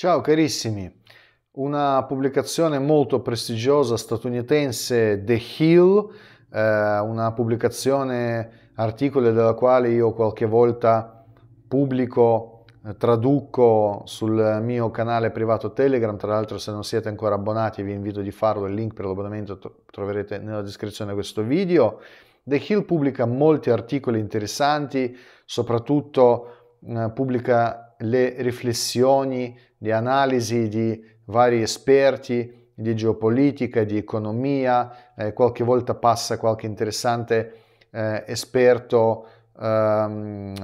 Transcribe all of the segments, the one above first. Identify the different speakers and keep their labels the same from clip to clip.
Speaker 1: Ciao carissimi, una pubblicazione molto prestigiosa statunitense The Hill, eh, una pubblicazione articoli della quale io qualche volta pubblico, eh, traduco sul mio canale privato Telegram, tra l'altro se non siete ancora abbonati vi invito di farlo, il link per l'abbonamento tro- troverete nella descrizione di questo video. The Hill pubblica molti articoli interessanti, soprattutto eh, pubblica le riflessioni, le analisi di vari esperti di geopolitica, di economia, eh, qualche volta passa qualche interessante eh, esperto ehm,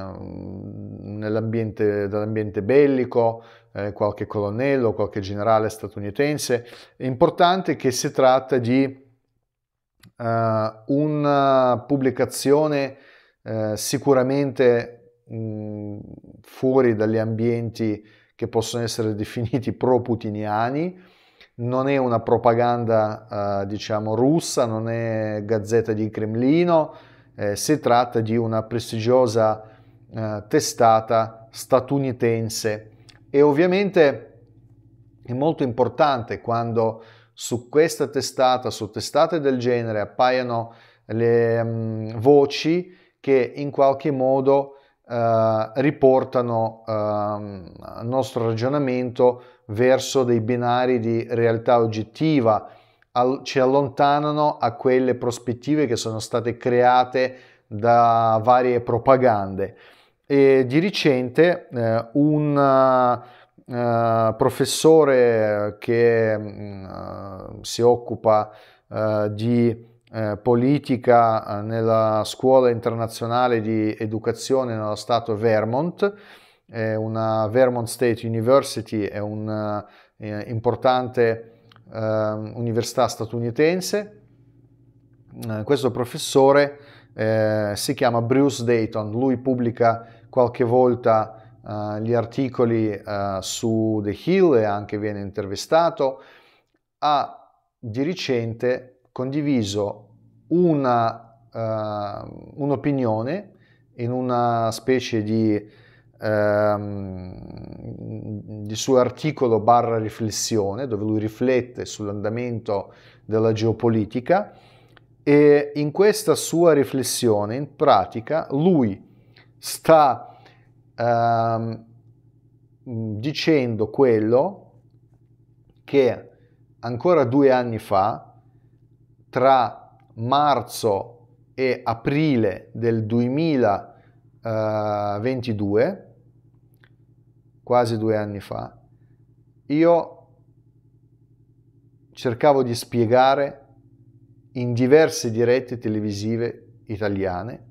Speaker 1: nell'ambiente, dall'ambiente bellico, eh, qualche colonnello, qualche generale statunitense. È importante che si tratta di eh, una pubblicazione eh, sicuramente mh, mm, fuori dagli ambienti che possono essere definiti pro-putiniani, non è una propaganda eh, diciamo russa, non è gazzetta di Cremlino, eh, si tratta di una prestigiosa eh, testata statunitense e ovviamente è molto importante quando su questa testata, su testate del genere appaiono le mh, mm, voci che in qualche modo eh, riportano ehm, il nostro ragionamento verso dei binari di realtà oggettiva, al, ci allontanano a quelle prospettive che sono state create da varie propagande. E di recente eh, un eh, professore che mh, mm, eh, si occupa eh, di eh, politica eh, nella scuola internazionale di educazione nello stato Vermont, è una Vermont State University, è un'importante eh, eh, università statunitense. Eh, questo professore eh, si chiama Bruce Dayton, lui pubblica qualche volta gli articoli su The Hill e anche viene intervistato. Ha di recente condiviso una, uh, un'opinione in una specie di, uh, di suo articolo barra riflessione dove lui riflette sull'andamento della geopolitica e in questa sua riflessione in pratica lui sta uh, dicendo quello che ancora due anni fa tra marzo e aprile del 2022, quasi due anni fa, io cercavo di spiegare in diverse dirette televisive italiane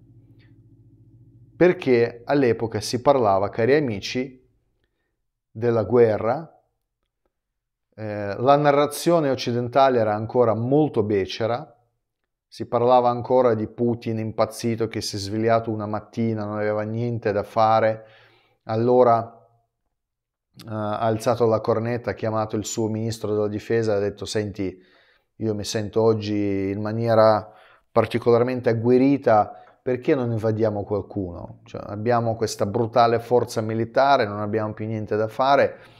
Speaker 1: perché all'epoca si parlava, cari amici, della guerra eh, la narrazione occidentale era ancora molto becera, si parlava ancora di Putin impazzito che si è svegliato una mattina, non aveva niente da fare, allora eh, ha alzato la cornetta, ha chiamato il suo ministro della difesa e ha detto senti, io mi sento oggi in maniera particolarmente agguerita perché non invadiamo qualcuno? Cioè, abbiamo questa brutale forza militare, non abbiamo più niente da fare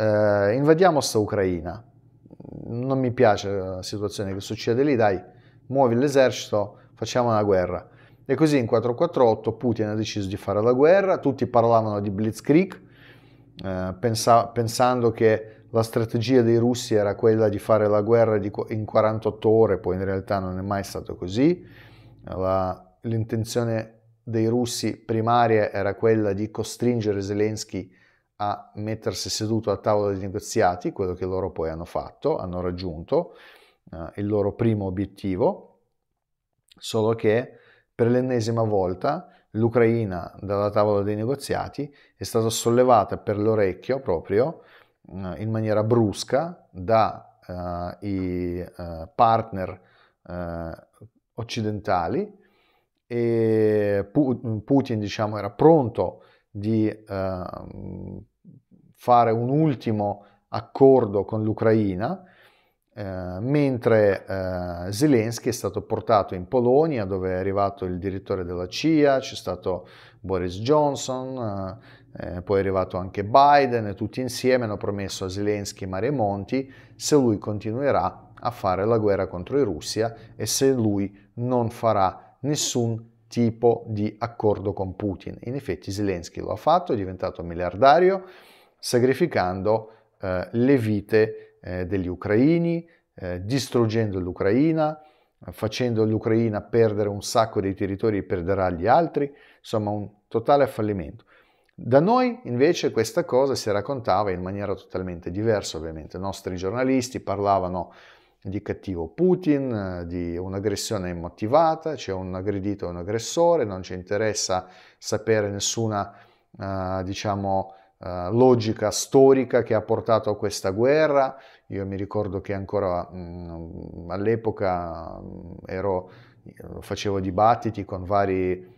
Speaker 1: eh, invadiamo sta Ucraina, non mi piace la situazione che succede lì, dai, muovi l'esercito, facciamo una guerra. E così in 448 Putin ha deciso di fare la guerra, tutti parlavano di Blitzkrieg, eh, pensa, pensando che la strategia dei russi era quella di fare la guerra di, in 48 ore, poi in realtà non è mai stato così. La, l'intenzione dei russi primaria era quella di costringere Zelensky a a mettersi seduto a tavola dei negoziati, quello che loro poi hanno fatto, hanno raggiunto eh, il loro primo obiettivo, solo che per l'ennesima volta l'Ucraina dalla tavola dei negoziati è stata sollevata per l'orecchio proprio eh, in maniera brusca dai eh, eh, partner eh, occidentali e Putin diciamo, era pronto di eh, fare un ultimo accordo con l'Ucraina, eh, mentre eh, Zelensky è stato portato in Polonia dove è arrivato il direttore della CIA, c'è stato Boris Johnson, eh, eh, poi è arrivato anche Biden e tutti insieme hanno promesso a Zelensky, Mare Monti se lui continuerà a fare la guerra contro la Russia e se lui non farà nessun tipo di accordo con Putin. In effetti Zelensky lo ha fatto, è diventato miliardario, sacrificando eh, le vite eh, degli ucraini, eh, distruggendo l'Ucraina, facendo l'Ucraina perdere un sacco di territori e perderà gli altri, insomma un totale fallimento. Da noi invece questa cosa si raccontava in maniera totalmente diversa, ovviamente. I nostri giornalisti parlavano di cattivo Putin, eh, di un'aggressione immotivata, c'è un aggredito e un aggressore, non ci interessa sapere nessuna, eh, diciamo, eh, logica storica che ha portato a questa guerra. Io mi ricordo che ancora mh, mm, all'epoca mm, ero, facevo dibattiti con vari eh,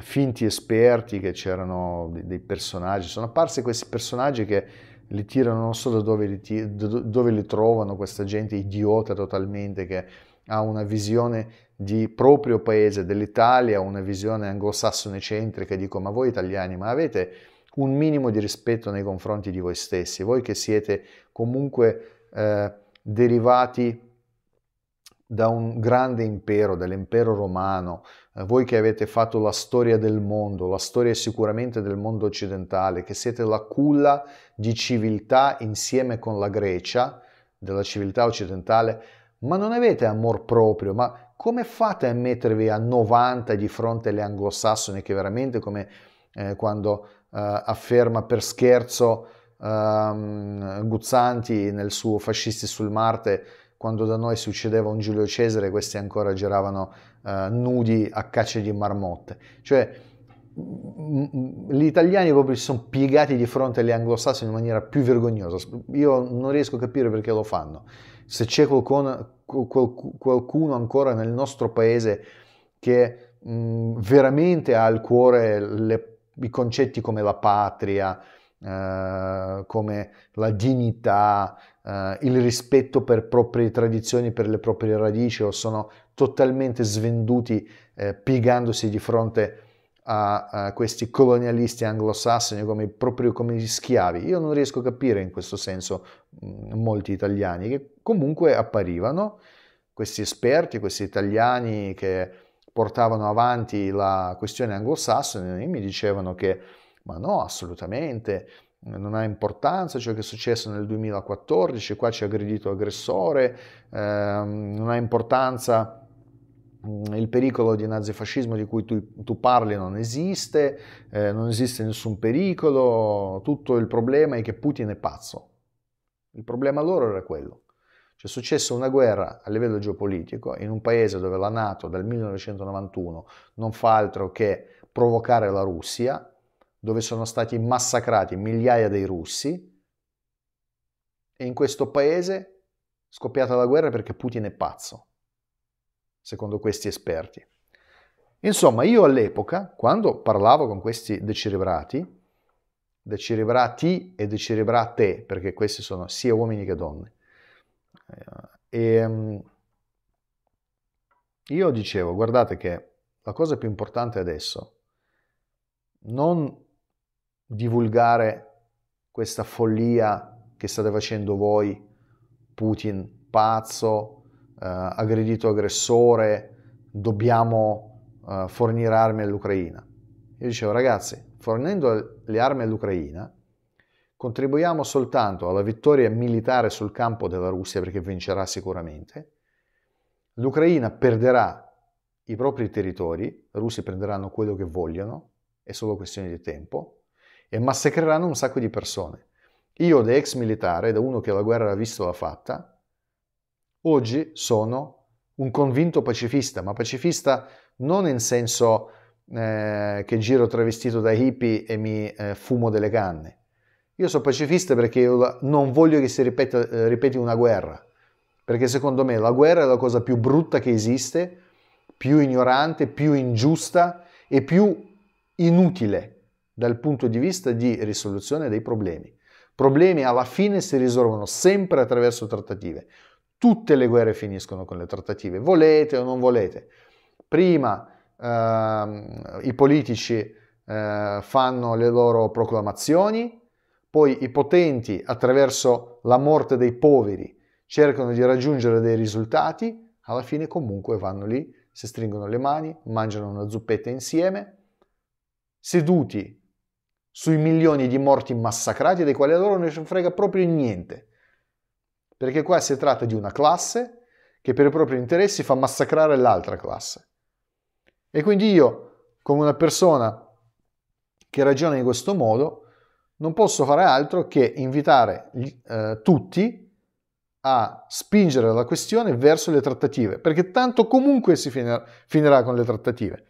Speaker 1: finti esperti che c'erano dei personaggi, sono apparsi questi personaggi che li tirano, non so da dove li, ti, dove li trovano, questa gente idiota totalmente che ha una visione di proprio paese, dell'Italia, una visione anglosassone centrica, dico ma voi italiani, ma avete un minimo di rispetto nei confronti di voi stessi, voi che siete comunque eh, derivati da un grande impero, dall'impero romano, eh, voi che avete fatto la storia del mondo, la storia sicuramente del mondo occidentale, che siete la culla di civiltà insieme con la Grecia, della civiltà occidentale, ma non avete amor proprio, ma come fate a mettervi a 90 di fronte alle anglosassoni che veramente come eh, quando eh, afferma per scherzo um, Guzzanti nel suo Fascisti sul Marte, quando da noi succedeva un Giulio Cesare, questi ancora giravano uh, nudi a caccia di marmotte. Cioè, gli italiani proprio si sono piegati di fronte agli anglosassoni in maniera più vergognosa. Io non riesco a capire perché lo fanno. Se c'è qualcuno, qualcuno ancora nel nostro paese che mh, veramente ha al cuore le i concetti come la patria, eh, come la dignità, eh, il rispetto per proprie tradizioni, per le proprie radici, o sono totalmente svenduti, eh, piegandosi di fronte a, a, questi colonialisti anglosassoni come, proprio come gli schiavi. Io non riesco a capire in questo senso mh, mm, molti italiani che comunque apparivano, questi esperti, questi italiani che portavano avanti la questione anglosassone e mi dicevano che ma no, assolutamente, non ha importanza ciò che è successo nel 2014, qua ci ha aggredito l'aggressore, ehm, non ha importanza il pericolo di nazifascismo di cui tu, tu parli non esiste, eh, non esiste nessun pericolo, tutto il problema è che Putin è pazzo. Il problema loro era quello è successa una guerra a livello geopolitico in un paese dove la Nato dal 1991 non fa altro che provocare la Russia, dove sono stati massacrati migliaia dei russi e in questo paese è scoppiata la guerra perché Putin è pazzo, secondo questi esperti. Insomma, io all'epoca, quando parlavo con questi decerebrati, decerebrati e decerebrate, perché questi sono sia uomini che donne, e eh, ehm, io dicevo, guardate che la cosa più importante adesso, non divulgare questa follia che state facendo voi, Putin pazzo, eh, aggredito aggressore, dobbiamo eh, fornire armi all'Ucraina. Io dicevo, ragazzi, fornendo le armi all'Ucraina, Contribuiamo soltanto alla vittoria militare sul campo della Russia perché vincerà sicuramente. L'Ucraina perderà i propri territori, i russi prenderanno quello che vogliono, è solo questione di tempo, e massacreranno un sacco di persone. Io da ex militare, da uno che la guerra l'ha visto l'ha fatta, oggi sono un convinto pacifista, ma pacifista non in senso eh, che giro travestito da hippie e mi eh, fumo delle canne, io sono pacifista perché non voglio che si ripeta, eh, ripeti una guerra, perché secondo me la guerra è la cosa più brutta che esiste, più ignorante, più ingiusta e più inutile dal punto di vista di risoluzione dei problemi. Problemi alla fine si risolvono sempre attraverso trattative. Tutte le guerre finiscono con le trattative, volete o non volete. Prima eh, i politici eh, fanno le loro proclamazioni, poi i potenti, attraverso la morte dei poveri, cercano di raggiungere dei risultati, alla fine comunque vanno lì, si stringono le mani, mangiano una zuppetta insieme, seduti sui milioni di morti massacrati dei quali a loro non ne frega proprio niente. Perché qua si tratta di una classe che per i propri interessi fa massacrare l'altra classe. E quindi io, come una persona che ragiona in questo modo, non posso fare altro che invitare eh, tutti a spingere la questione verso le trattative, perché tanto comunque si finirà, finirà con le trattative.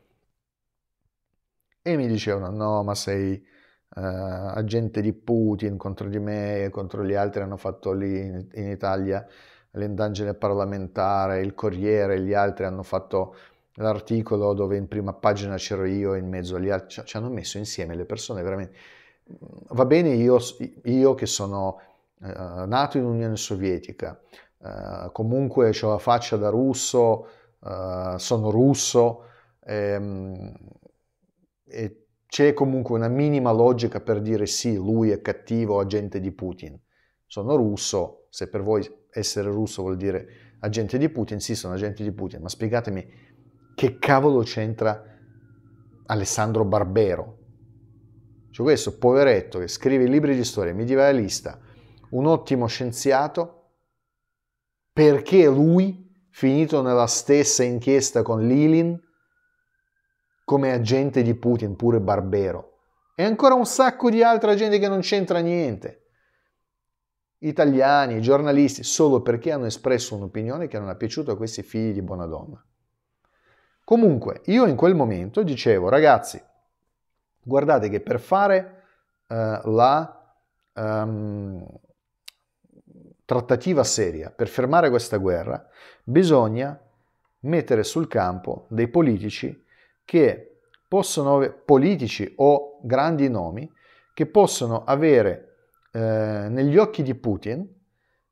Speaker 1: E mi dicevano, no, ma sei eh, agente di Putin contro di me e contro gli altri, hanno fatto lì in, in Italia l'indagine parlamentare, il Corriere, gli altri hanno fatto l'articolo dove in prima pagina c'ero io e in mezzo agli altri, cioè, ci hanno messo insieme le persone veramente va bene io, io che sono eh, nato in Unione Sovietica, eh, comunque ho la faccia da russo, eh, sono russo, ehm, e c'è comunque una minima logica per dire sì, lui è cattivo agente di Putin. Sono russo, se per voi essere russo vuol dire agente di Putin, sì, sono agente di Putin, ma spiegatemi che cavolo c'entra Alessandro Barbero cioè questo poveretto che scrive i libri di storia medievalista, un ottimo scienziato, perché lui, finito nella stessa inchiesta con Lilin, come agente di Putin, pure barbero, e ancora un sacco di altra gente che non c'entra niente. Italiani, giornalisti, solo perché hanno espresso un'opinione che non ha piaciuto a questi figli di buona donna. Comunque, io in quel momento dicevo, ragazzi, Guardate che per fare eh, la um, trattativa seria, per fermare questa guerra, bisogna mettere sul campo dei politici che possono, politici o grandi nomi, che possono avere eh, negli occhi di Putin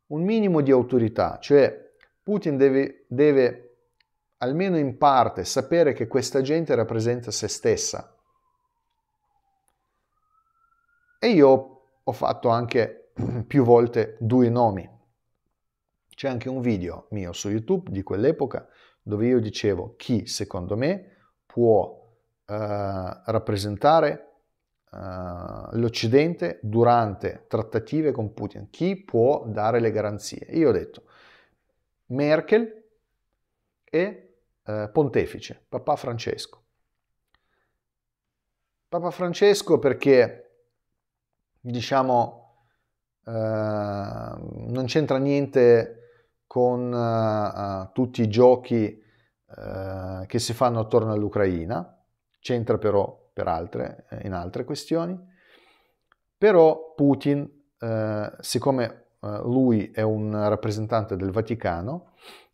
Speaker 1: un minimo di autorità, cioè Putin deve, deve almeno in parte sapere che questa gente rappresenta se stessa e io ho fatto anche più volte due nomi. C'è anche un video mio su YouTube di quell'epoca dove io dicevo chi secondo me può eh, rappresentare eh, l'Occidente durante trattative con Putin, chi può dare le garanzie. Io ho detto Merkel e eh, Pontefice, Papa Francesco. Papa Francesco perché diciamo, eh, non c'entra niente con eh, eh tutti i giochi eh, che si fanno attorno all'Ucraina, c'entra però per altre, eh, in altre questioni. Però Putin, siccome lui è un rappresentante del Vaticano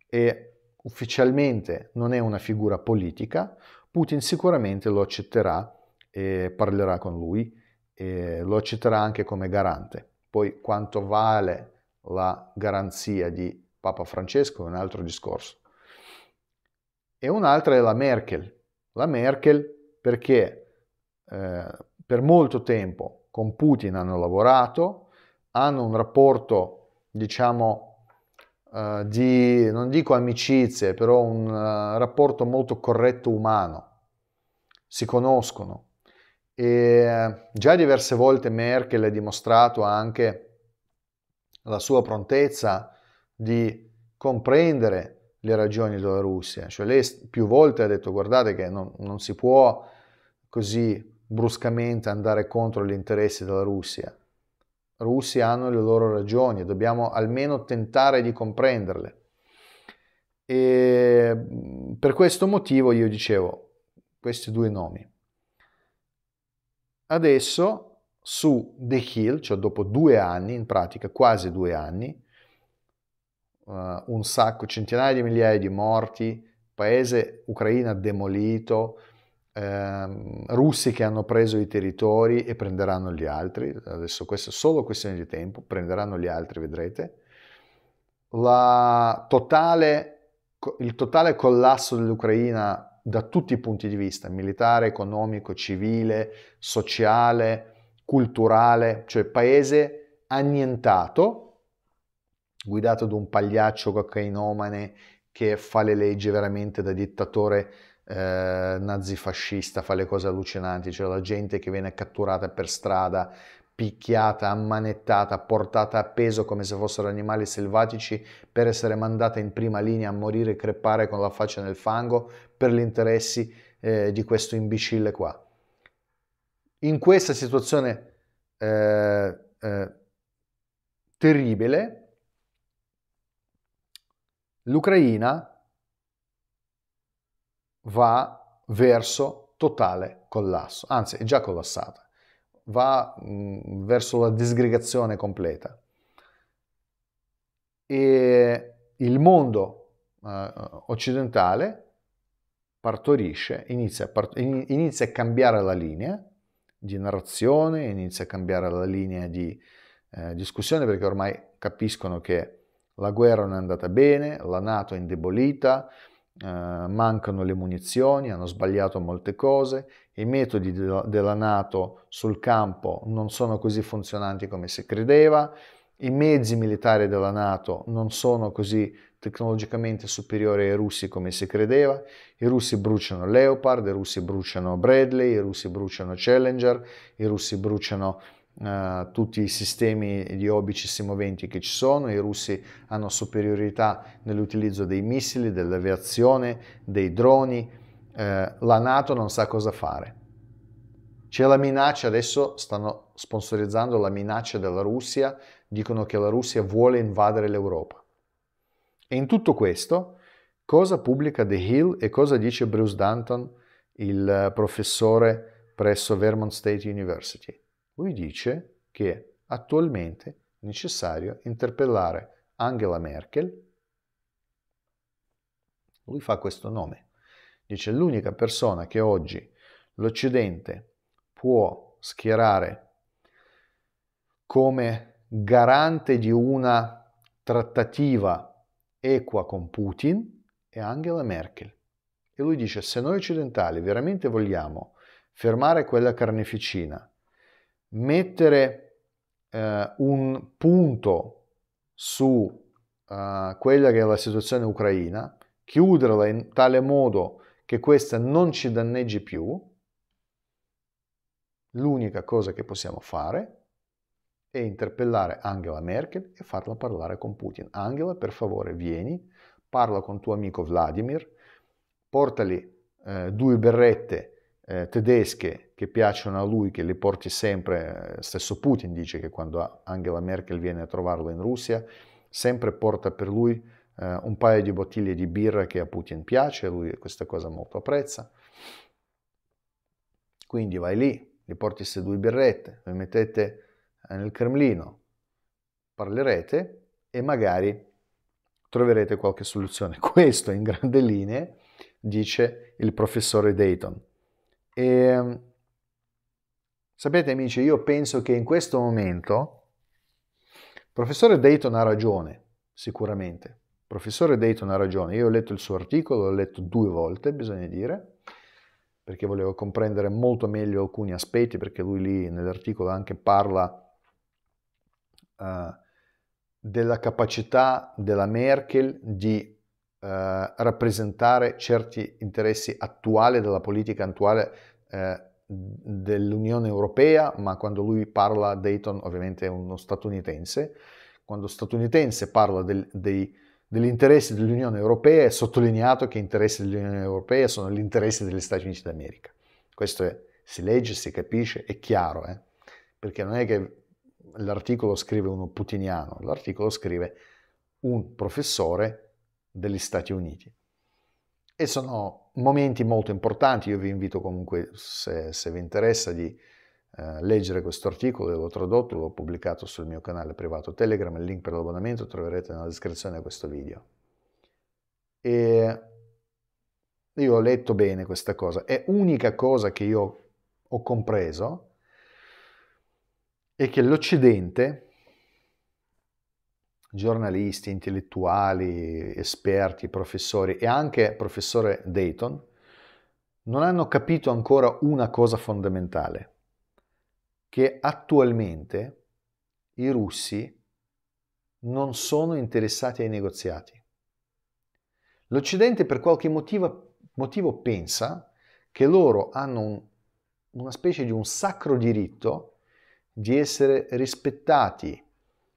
Speaker 1: e ufficialmente non è una figura politica, Putin sicuramente lo accetterà e parlerà con lui eh, lo citerà anche come garante. Poi quanto vale la garanzia di Papa Francesco è un altro discorso. E un'altra è la Merkel. La Merkel perché eh, per molto tempo con Putin hanno lavorato, hanno un rapporto, diciamo, eh, di, non dico amicizie, però un eh, rapporto molto corretto umano. Si conoscono, e eh, già diverse volte Merkel ha dimostrato anche la sua prontezza di comprendere le ragioni della Russia. Cioè lei più volte ha detto guardate che non, non si può così bruscamente andare contro gli interessi della Russia. Russi hanno le loro ragioni, dobbiamo almeno tentare di comprenderle. E mm, per questo motivo io dicevo questi due nomi adesso su The Hill, cioè dopo due anni, in pratica quasi due anni, uh, un sacco, centinaia di migliaia di morti, paese Ucraina demolito, ehm, russi che hanno preso i territori e prenderanno gli altri, adesso questa è solo questione di tempo, prenderanno gli altri, vedrete. La totale, il totale collasso dell'Ucraina da tutti i punti di vista, militare, economico, civile, sociale, culturale, cioè paese annientato, guidato da un pagliaccio cocainomane che fa le leggi veramente da dittatore eh, nazifascista, fa le cose allucinanti, cioè la gente che viene catturata per strada, picchiata, ammanettata, portata a peso come se fossero animali selvatici per essere mandata in prima linea a morire e crepare con la faccia nel fango per gli interessi eh, di questo imbecille qua. In questa situazione eh, eh, terribile, l'Ucraina va verso totale collasso, anzi è già collassata va mh, verso la disgregazione completa. E il mondo eh, occidentale partorisce, inizia a, part- inizia a, cambiare la linea di narrazione, inizia a cambiare la linea di eh, discussione perché ormai capiscono che la guerra non è andata bene, la Nato è indebolita, eh, mancano le munizioni, hanno sbagliato molte cose, i metodi della Nato sul campo non sono così funzionanti come si credeva, i mezzi militari della Nato non sono così tecnologicamente superiori ai russi come si credeva, i russi bruciano Leopard, i russi bruciano Bradley, i russi bruciano Challenger, i russi bruciano Uh, tutti i sistemi di obici semoventi che ci sono, i russi hanno superiorità nell'utilizzo dei missili, dell'aviazione, dei droni, eh, la Nato non sa cosa fare. C'è la minaccia, adesso stanno sponsorizzando la minaccia della Russia, dicono che la Russia vuole invadere l'Europa. E in tutto questo, cosa pubblica The Hill e cosa dice Bruce Danton, il professore presso Vermont State University? Lui dice che attualmente è necessario interpellare Angela Merkel. Lui fa questo nome Dice l'unica persona che oggi l'Occidente può schierare come garante di una trattativa equa con Putin è Angela Merkel. E lui dice, se noi occidentali veramente vogliamo fermare quella carneficina, mettere eh, un punto su eh, quella che è la situazione ucraina, chiuderla in tale modo che questa non ci danneggi più, l'unica cosa che possiamo fare è interpellare Angela Merkel e farla parlare con Putin. Angela, per favore, vieni, parla con tuo amico Vladimir, portali eh, due berrette eh, tedesche che piacciono a lui, che le porti sempre. Eh, stesso Putin dice che quando Angela Merkel viene a trovarlo in Russia, sempre porta per lui eh, un paio di bottiglie di birra che a Putin piace, lui questa cosa molto apprezza. Quindi vai lì, gli porti queste due birrette, le mettete eh, nel Cremlino, parlerete e magari troverete qualche soluzione. Questo in grandi linee dice il professore Dayton. E, ehm, sapete amici, io penso che in questo momento il professore Dayton ha ragione, sicuramente professore Dayton ha ragione, io ho letto il suo articolo, l'ho letto due volte, bisogna dire, perché volevo comprendere molto meglio alcuni aspetti, perché lui lì nell'articolo anche parla uh, della capacità della Merkel di uh, rappresentare certi interessi attuali della politica attuale uh, dell'Unione Europea, ma quando lui parla Dayton ovviamente è uno statunitense, quando statunitense parla del, dei dell'interesse dell'Unione Europea è sottolineato che gli interessi dell'Unione Europea sono gli interessi degli Stati Uniti d'America. Questo è, si legge, si capisce, è chiaro, eh? perché non è che l'articolo scrive uno putiniano, l'articolo scrive un professore degli Stati Uniti. E sono momenti molto importanti, io vi invito comunque, se, se vi interessa, di eh, leggere questo articolo, l'ho tradotto, l'ho pubblicato sul mio canale privato Telegram, il link per l'abbonamento troverete nella descrizione di questo video. E io ho letto bene questa cosa, è unica cosa che io ho compreso, è che l'Occidente, giornalisti, intellettuali, esperti, professori e anche professore Dayton, non hanno capito ancora una cosa fondamentale che attualmente i russi non sono interessati ai negoziati. L'Occidente per qualche motivo, motivo pensa che loro hanno un, una specie di un sacro diritto di essere rispettati,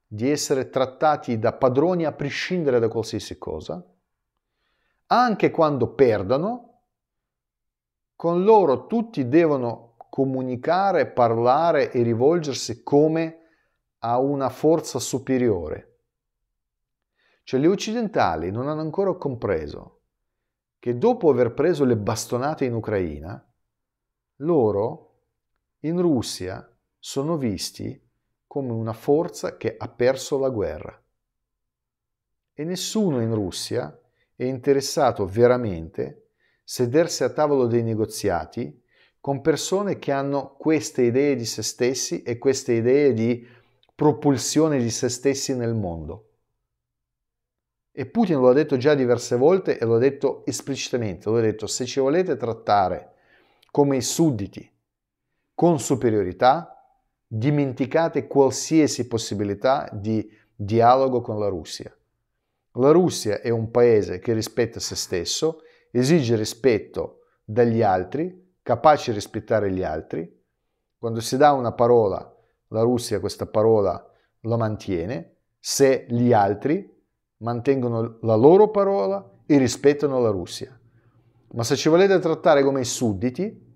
Speaker 1: di essere trattati da padroni a prescindere da qualsiasi cosa, anche quando perdono, con loro tutti devono comunicare, parlare e rivolgersi come a una forza superiore. Cioè gli occidentali non hanno ancora compreso che dopo aver preso le bastonate in Ucraina, loro in Russia sono visti come una forza che ha perso la guerra. E nessuno in Russia è interessato veramente a sedersi a tavolo dei negoziati con persone che hanno queste idee di se stessi e queste idee di propulsione di se stessi nel mondo. E Putin lo ha detto già diverse volte e lo ha detto esplicitamente, lo ha detto se ci volete trattare come i sudditi con superiorità, dimenticate qualsiasi possibilità di dialogo con la Russia. La Russia è un paese che rispetta se stesso, esige rispetto dagli altri, capace di rispettare gli altri. Quando si dà una parola, la Russia questa parola la mantiene, se gli altri mantengono la loro parola e rispettano la Russia. Ma se ci volete trattare come i sudditi,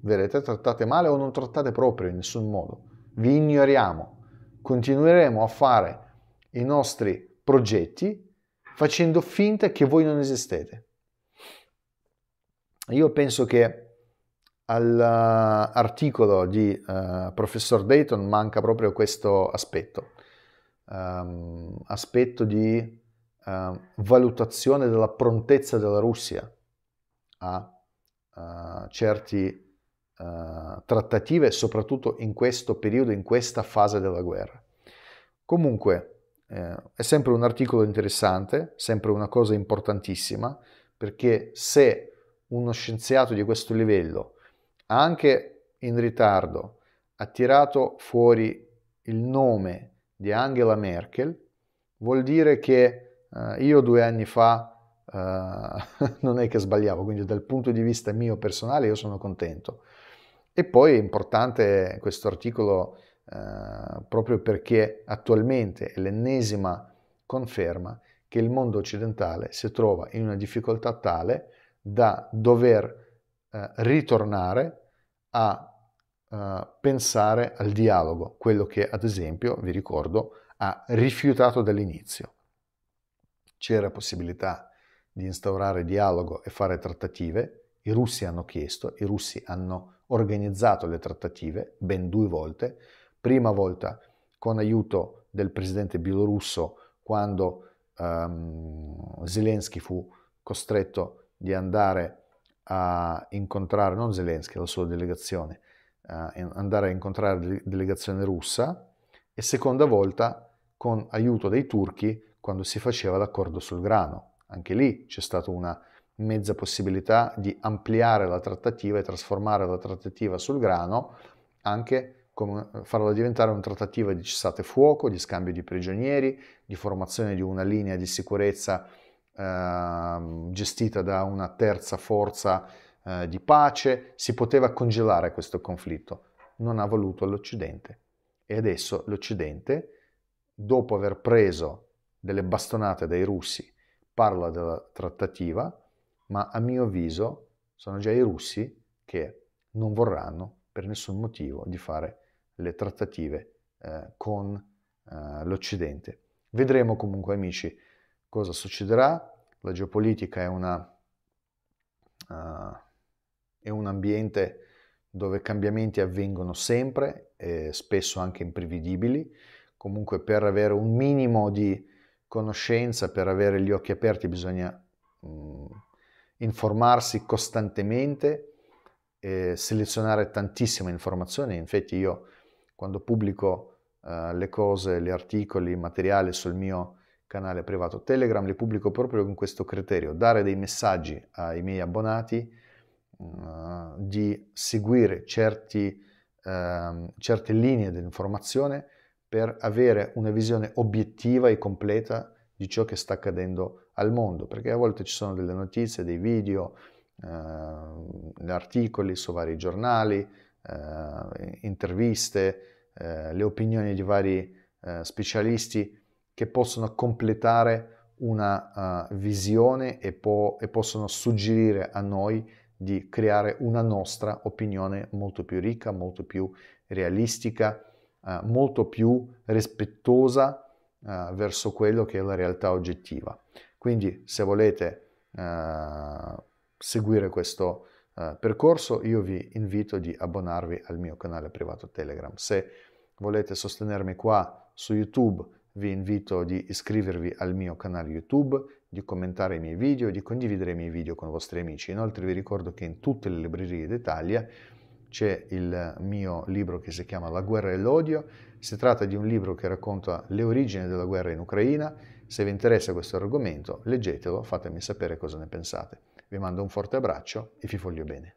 Speaker 1: verrete trattate male o non trattate proprio in nessun modo. Vi ignoriamo. Continueremo a fare i nostri progetti facendo finta che voi non esistete. Io penso che all'articolo eh, di uh, professor Dayton manca proprio questo aspetto, um, aspetto di uh, valutazione della prontezza della Russia a uh, eh, certe trattative, soprattutto in questo periodo, in questa fase della guerra. Comunque, eh, è sempre un articolo interessante, sempre una cosa importantissima, perché se uno scienziato di questo livello, anche in ritardo, ha tirato fuori il nome di Angela Merkel, vuol dire che eh, io due anni fa eh, non è che sbagliavo, quindi dal punto di vista mio personale io sono contento. E poi è importante questo articolo eh, proprio perché attualmente è l'ennesima conferma che il mondo occidentale si trova in una difficoltà tale da dover eh, ritornare a eh, pensare al dialogo, quello che ad esempio, vi ricordo, ha rifiutato dall'inizio. C'era possibilità di instaurare dialogo e fare trattative, i russi hanno chiesto, i russi hanno organizzato le trattative ben due volte, prima volta con aiuto del presidente bielorusso quando ehm, Zelensky fu costretto di andare a incontrare, non Zelensky, la sua delegazione, eh, andare a incontrare la delegazione russa e seconda volta con aiuto dei turchi quando si faceva l'accordo sul grano. Anche lì c'è stata una mezza possibilità di ampliare la trattativa e trasformare la trattativa sul grano anche come farla diventare una trattativa di cessate fuoco, di scambio di prigionieri, di formazione di una linea di sicurezza Ehm, gestita da una terza forza eh, di pace, si poteva congelare questo conflitto. Non ha voluto l'Occidente. E adesso l'Occidente, dopo aver preso delle bastonate dai russi, parla della trattativa, ma a mio avviso sono già i russi che non vorranno per nessun motivo di fare le trattative eh, con eh, l'Occidente. Vedremo comunque, amici, cosa succederà. La geopolitica è, una, uh, è un ambiente dove cambiamenti avvengono sempre, eh, spesso anche imprevedibili. Comunque per avere un minimo di conoscenza, per avere gli occhi aperti bisogna mh, mm, informarsi costantemente, e selezionare tantissime informazioni. Infatti io quando pubblico eh, le cose, gli articoli, il materiale sul mio canale privato Telegram, li pubblico proprio con questo criterio, dare dei messaggi ai miei abbonati mm, di seguire certi, uh, certe linee di informazione per avere una visione obiettiva e completa di ciò che sta accadendo al mondo, perché a volte ci sono delle notizie, dei video, eh, articoli su vari giornali, eh, interviste, eh, le opinioni di vari eh, specialisti che possono completare una uh, visione e, po- e possono suggerire a noi di creare una nostra opinione molto più ricca, molto più realistica, eh, molto più rispettosa eh, verso quello che è la realtà oggettiva. Quindi se volete eh, seguire questo eh, percorso io vi invito di abbonarvi al mio canale privato Telegram. Se volete sostenermi qua su YouTube vi invito di iscrivervi al mio canale YouTube, di commentare i miei video, di condividere i miei video con i vostri amici. Inoltre vi ricordo che in tutte le librerie d'Italia c'è il mio libro che si chiama La guerra e l'odio. Si tratta di un libro che racconta le origini della guerra in Ucraina. Se vi interessa questo argomento, leggetelo, fatemi sapere cosa ne pensate. Vi mando un forte abbraccio e vi voglio bene.